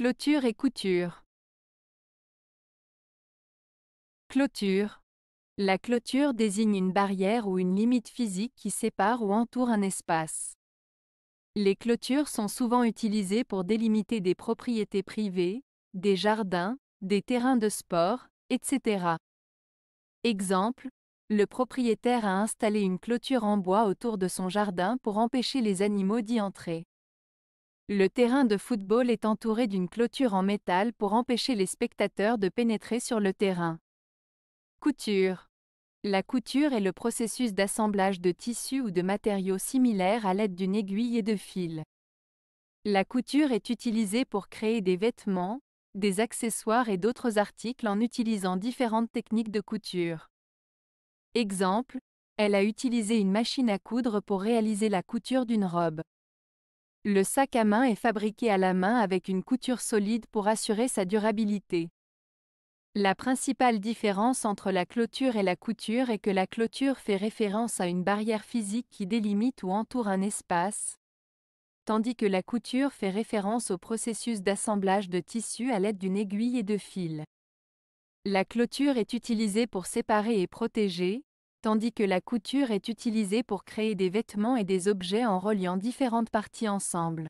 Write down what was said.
Clôture et couture. Clôture. La clôture désigne une barrière ou une limite physique qui sépare ou entoure un espace. Les clôtures sont souvent utilisées pour délimiter des propriétés privées, des jardins, des terrains de sport, etc. Exemple, le propriétaire a installé une clôture en bois autour de son jardin pour empêcher les animaux d'y entrer. Le terrain de football est entouré d'une clôture en métal pour empêcher les spectateurs de pénétrer sur le terrain. Couture. La couture est le processus d'assemblage de tissus ou de matériaux similaires à l'aide d'une aiguille et de fil. La couture est utilisée pour créer des vêtements, des accessoires et d'autres articles en utilisant différentes techniques de couture. Exemple, elle a utilisé une machine à coudre pour réaliser la couture d'une robe. Le sac à main est fabriqué à la main avec une couture solide pour assurer sa durabilité. La principale différence entre la clôture et la couture est que la clôture fait référence à une barrière physique qui délimite ou entoure un espace, tandis que la couture fait référence au processus d'assemblage de tissus à l'aide d'une aiguille et de fil. La clôture est utilisée pour séparer et protéger, tandis que la couture est utilisée pour créer des vêtements et des objets en reliant différentes parties ensemble.